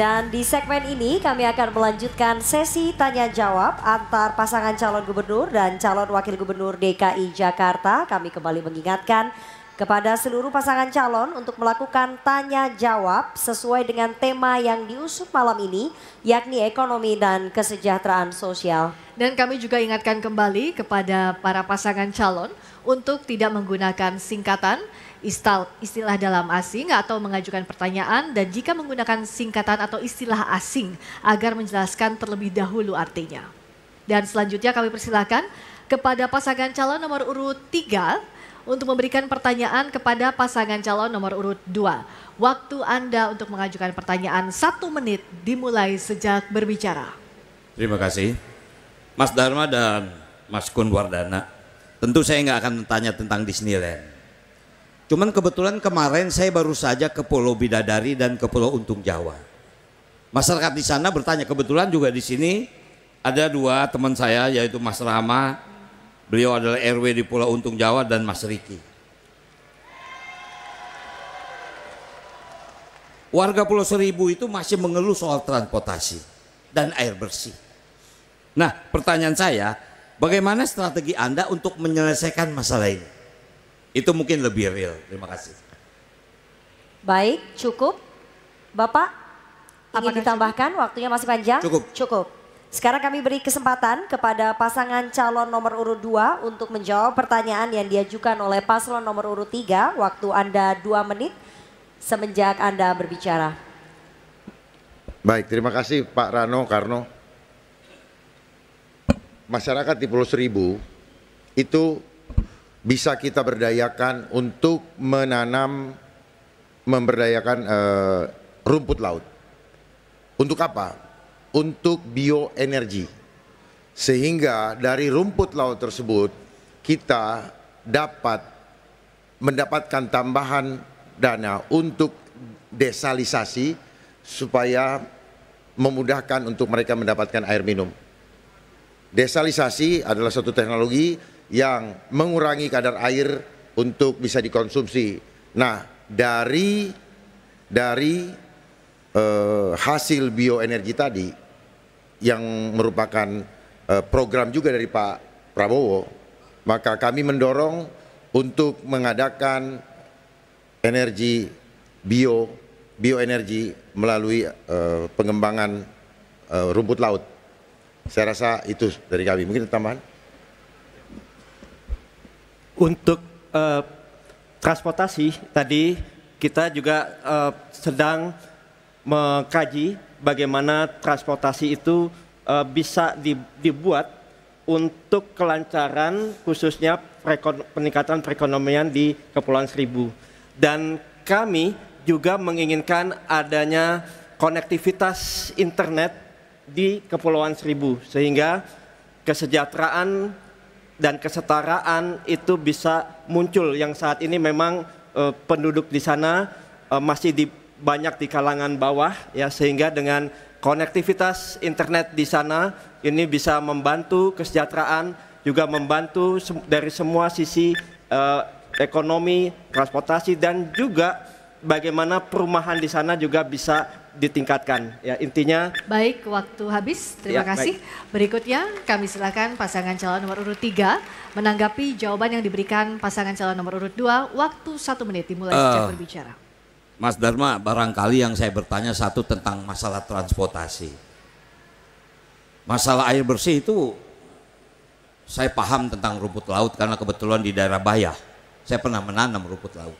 Dan di segmen ini kami akan melanjutkan sesi tanya jawab antar pasangan calon gubernur dan calon wakil gubernur DKI Jakarta. Kami kembali mengingatkan kepada seluruh pasangan calon untuk melakukan tanya jawab sesuai dengan tema yang diusung malam ini yakni ekonomi dan kesejahteraan sosial. Dan kami juga ingatkan kembali kepada para pasangan calon untuk tidak menggunakan singkatan istilah dalam asing atau mengajukan pertanyaan dan jika menggunakan singkatan atau istilah asing agar menjelaskan terlebih dahulu artinya. Dan selanjutnya kami persilahkan kepada pasangan calon nomor urut 3 untuk memberikan pertanyaan kepada pasangan calon nomor urut 2. Waktu Anda untuk mengajukan pertanyaan satu menit dimulai sejak berbicara. Terima kasih. Mas Dharma dan Mas Kun Wardana, tentu saya nggak akan tanya tentang Disneyland Cuman kebetulan kemarin saya baru saja ke Pulau Bidadari dan ke Pulau Untung Jawa. Masyarakat di sana bertanya, kebetulan juga di sini ada dua teman saya yaitu Mas Rama, beliau adalah RW di Pulau Untung Jawa dan Mas Riki. Warga Pulau Seribu itu masih mengeluh soal transportasi dan air bersih. Nah pertanyaan saya, bagaimana strategi Anda untuk menyelesaikan masalah ini? Itu mungkin lebih real. Terima kasih. Baik, cukup. Bapak, ingin ditambahkan? Cukup? Waktunya masih panjang? Cukup. Cukup. Sekarang kami beri kesempatan kepada pasangan calon nomor urut 2 untuk menjawab pertanyaan yang diajukan oleh paslon nomor urut 3. Waktu Anda 2 menit semenjak Anda berbicara. Baik, terima kasih Pak Rano Karno. Masyarakat di Pulau Seribu itu bisa kita berdayakan untuk menanam memberdayakan uh, rumput laut. Untuk apa? Untuk bioenergi. Sehingga dari rumput laut tersebut kita dapat mendapatkan tambahan dana untuk desalisasi supaya memudahkan untuk mereka mendapatkan air minum. Desalisasi adalah satu teknologi yang mengurangi kadar air untuk bisa dikonsumsi. Nah, dari dari eh, hasil bioenergi tadi yang merupakan eh, program juga dari Pak Prabowo, maka kami mendorong untuk mengadakan energi bio bioenergi melalui eh, pengembangan eh, rumput laut. Saya rasa itu dari kami. Mungkin tambahan? Untuk uh, transportasi tadi kita juga uh, sedang mengkaji bagaimana transportasi itu uh, bisa dibuat untuk kelancaran khususnya peningkatan perekonomian di Kepulauan Seribu. Dan kami juga menginginkan adanya konektivitas internet di Kepulauan Seribu sehingga kesejahteraan dan kesetaraan itu bisa muncul yang saat ini memang e, penduduk di sana e, masih di, banyak di kalangan bawah ya sehingga dengan konektivitas internet di sana ini bisa membantu kesejahteraan juga membantu se dari semua sisi e, ekonomi, transportasi dan juga bagaimana perumahan di sana juga bisa ditingkatkan. Ya intinya. Baik, waktu habis. Terima ya, kasih. Baik. Berikutnya kami silakan pasangan calon nomor urut 3 menanggapi jawaban yang diberikan pasangan calon nomor urut 2. Waktu satu menit dimulai uh, sejak berbicara. Mas Dharma, barangkali yang saya bertanya satu tentang masalah transportasi. Masalah air bersih itu saya paham tentang rumput laut karena kebetulan di daerah Bayah saya pernah menanam rumput laut.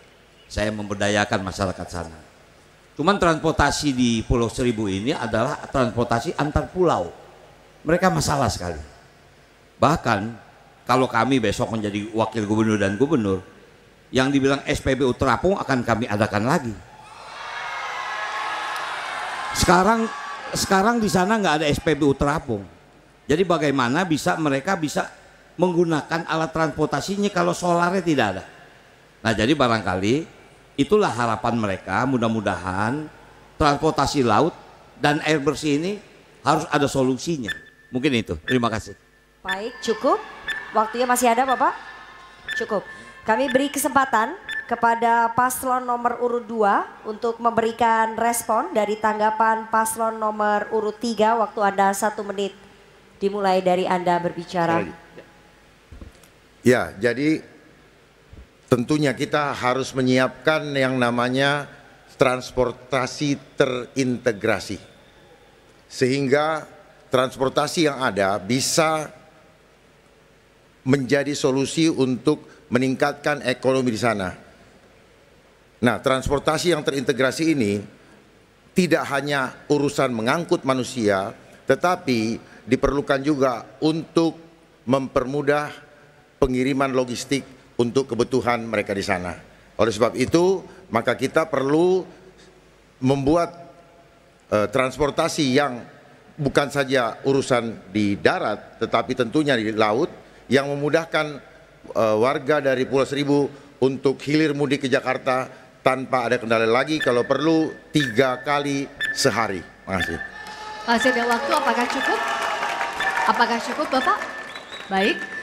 Saya memberdayakan masyarakat sana Cuman transportasi di Pulau Seribu ini adalah transportasi antar pulau. Mereka masalah sekali. Bahkan kalau kami besok menjadi wakil gubernur dan gubernur, yang dibilang SPBU terapung akan kami adakan lagi. Sekarang sekarang di sana nggak ada SPBU terapung. Jadi bagaimana bisa mereka bisa menggunakan alat transportasinya kalau solarnya tidak ada. Nah jadi barangkali Itulah harapan mereka. Mudah-mudahan transportasi laut dan air bersih ini harus ada solusinya. Mungkin itu. Terima kasih. Baik, cukup. Waktunya masih ada, Bapak? Cukup. Kami beri kesempatan kepada paslon nomor urut 2 untuk memberikan respon dari tanggapan paslon nomor urut 3 waktu Anda satu menit dimulai dari Anda berbicara. Ya, jadi tentunya kita harus menyiapkan yang namanya transportasi terintegrasi sehingga transportasi yang ada bisa menjadi solusi untuk meningkatkan ekonomi di sana. Nah, transportasi yang terintegrasi ini tidak hanya urusan mengangkut manusia, tetapi diperlukan juga untuk mempermudah pengiriman logistik untuk kebutuhan mereka di sana. Oleh sebab itu, maka kita perlu membuat uh, transportasi yang bukan saja urusan di darat, tetapi tentunya di laut yang memudahkan uh, warga dari Pulau Seribu untuk hilir mudik ke Jakarta tanpa ada kendala lagi kalau perlu tiga kali sehari. Makasih. Masih ada waktu, apakah cukup? Apakah cukup Bapak? Baik,